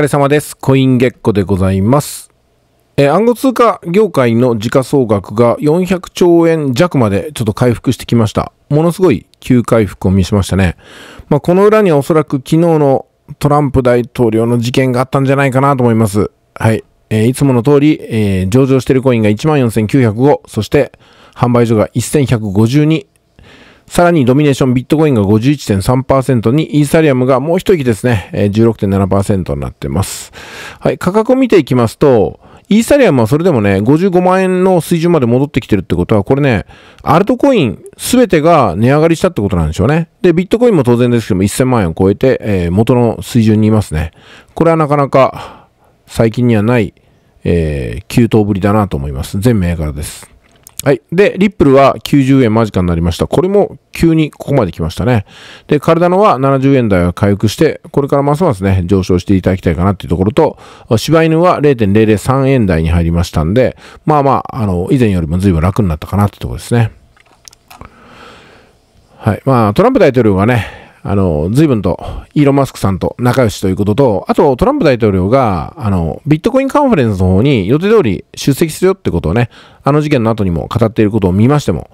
お疲れ様です。コインゲッコでございます。えー、暗号通貨業界の時価総額が400兆円弱までちょっと回復してきました。ものすごい急回復を見せましたね。まあ、この裏にはおそらく昨日のトランプ大統領の事件があったんじゃないかなと思います。はい。えー、いつもの通り、えー、上場しているコインが14,905、そして販売所が1152、さらにドミネーションビットコインが51.3%に、イーサリアムがもう一息ですね、16.7%になってます。はい、価格を見ていきますと、イーサリアムはそれでもね、55万円の水準まで戻ってきてるってことは、これね、アルトコインすべてが値上がりしたってことなんでしょうね。で、ビットコインも当然ですけども、1000万円を超えて、えー、元の水準にいますね。これはなかなか最近にはない、えー、急騰ぶりだなと思います。全銘柄です。はい。で、リップルは90円間近になりました。これも急にここまで来ましたね。で、カルダノは70円台は回復して、これからますますね、上昇していただきたいかなっていうところと、柴犬は0.003円台に入りましたんで、まあまあ、あの、以前よりも随分楽になったかなってところですね。はい。まあ、トランプ大統領がね、あの、随分と、イーロン・マスクさんと仲良しということと、あと、トランプ大統領が、あの、ビットコインカンファレンスの方に予定通り出席するよってことをね、あの事件の後にも語っていることを見ましても、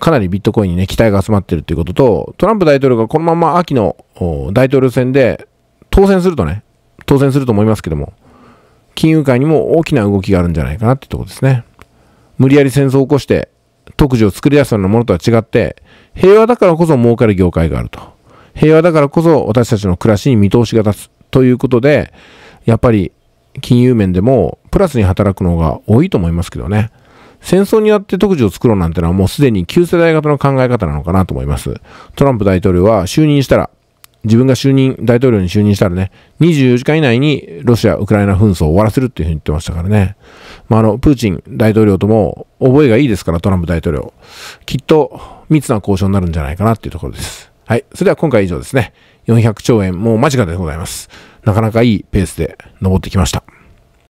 かなりビットコインにね、期待が集まっているということと、トランプ大統領がこのまま秋の大統領選で当選するとね、当選すると思いますけども、金融界にも大きな動きがあるんじゃないかなってところですね。無理やり戦争を起こして、特需を作り出すようなものとは違って、平和だからこそ儲かる業界があると。平和だからこそ私たちの暮らしに見通しが立つということで、やっぱり金融面でもプラスに働くのが多いと思いますけどね。戦争によって特需を作ろうなんてのはもうすでに旧世代型の考え方なのかなと思います。トランプ大統領は就任したら、自分が就任、大統領に就任したらね、24時間以内にロシア、ウクライナ紛争を終わらせるっていうふうに言ってましたからね。まあ、あの、プーチン大統領とも覚えがいいですから、トランプ大統領。きっと密な交渉になるんじゃないかなっていうところです。はい。それでは今回以上ですね。400兆円、もう間近でございます。なかなかいいペースで登ってきました。